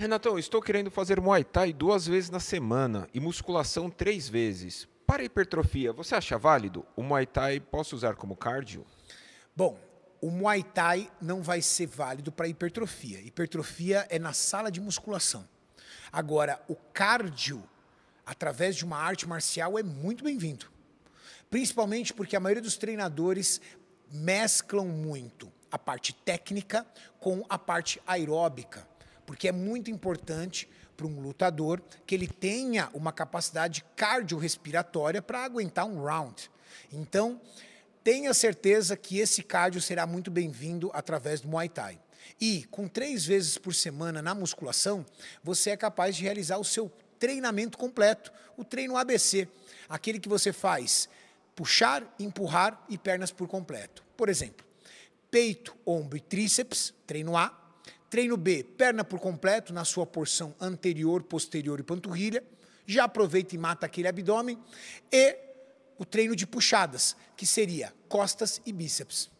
Renatão, estou querendo fazer Muay Thai duas vezes na semana e musculação três vezes. Para hipertrofia, você acha válido? O Muay Thai posso usar como cardio? Bom, o Muay Thai não vai ser válido para hipertrofia. Hipertrofia é na sala de musculação. Agora, o cardio, através de uma arte marcial, é muito bem-vindo. Principalmente porque a maioria dos treinadores mesclam muito a parte técnica com a parte aeróbica porque é muito importante para um lutador que ele tenha uma capacidade cardiorrespiratória para aguentar um round. Então, tenha certeza que esse cardio será muito bem-vindo através do Muay Thai. E com três vezes por semana na musculação, você é capaz de realizar o seu treinamento completo, o treino ABC, aquele que você faz puxar, empurrar e pernas por completo. Por exemplo, peito, ombro e tríceps, treino A, Treino B, perna por completo, na sua porção anterior, posterior e panturrilha. Já aproveita e mata aquele abdômen. E o treino de puxadas, que seria costas e bíceps.